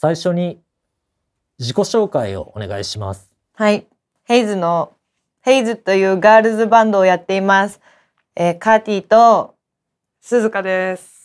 最初に自己紹介をお願いします。はい。ヘイズの、ヘイズというガールズバンドをやっています。えー、カーティーと、鈴鹿です。